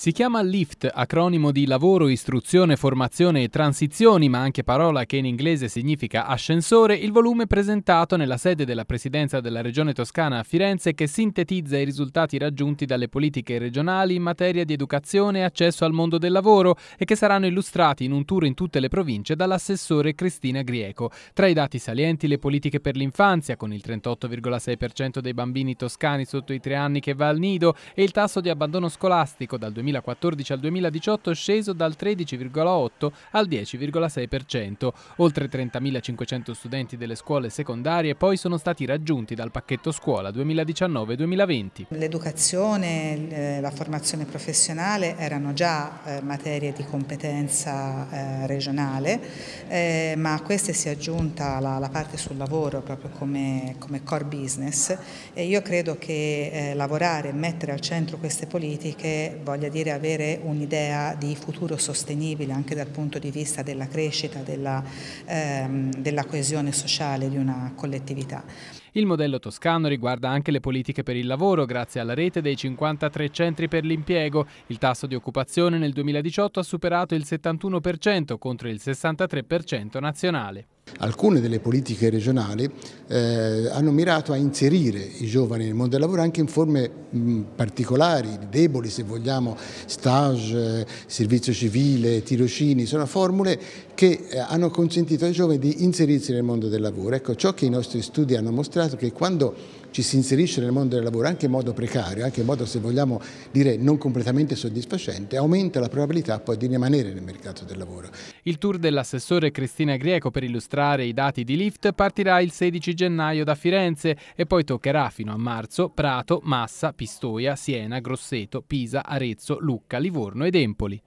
Si chiama LIFT, acronimo di lavoro, istruzione, formazione e transizioni, ma anche parola che in inglese significa ascensore, il volume presentato nella sede della Presidenza della Regione Toscana a Firenze che sintetizza i risultati raggiunti dalle politiche regionali in materia di educazione e accesso al mondo del lavoro e che saranno illustrati in un tour in tutte le province dall'assessore Cristina Grieco. Tra i dati salienti le politiche per l'infanzia, con il 38,6% dei bambini toscani sotto i tre anni che va al nido e il tasso di abbandono scolastico dal 2000 2014 al 2018 sceso dal 13,8 al 10,6%. Oltre 30.500 studenti delle scuole secondarie poi sono stati raggiunti dal pacchetto scuola 2019-2020. L'educazione, eh, la formazione professionale erano già eh, materie di competenza eh, regionale, ma a queste si è aggiunta la, parte sul lavoro proprio come, come core business e io credo che lavorare e mettere al centro queste politiche voglia dire dire, avere un'idea di futuro sostenibile anche dal punto di vista della crescita, della, ehm, della coesione sociale di una collettività. Il modello toscano riguarda anche le politiche per il lavoro grazie alla rete dei 53 centri per l'impiego. Il tasso di occupazione nel 2018 ha superato il 71% contro il 63% nazionale. Alcune delle politiche regionali eh, hanno mirato a inserire i giovani nel mondo del lavoro anche in forme mh, particolari, deboli se vogliamo, stage, eh, servizio civile, tirocini, sono formule che eh, hanno consentito ai giovani di inserirsi nel mondo del lavoro. Ecco, ciò che i nostri studi hanno mostrato è che quando ci si inserisce nel mondo del lavoro anche in modo precario, anche in modo se vogliamo dire non completamente soddisfacente, aumenta la probabilità poi di rimanere nel mercato del lavoro. Il tour dell'assessore Cristina Grieco per illustrare i dati di Lift partirà il 16 gennaio da Firenze e poi toccherà fino a marzo Prato, Massa, Pistoia, Siena, Grosseto, Pisa, Arezzo, Lucca, Livorno ed Empoli.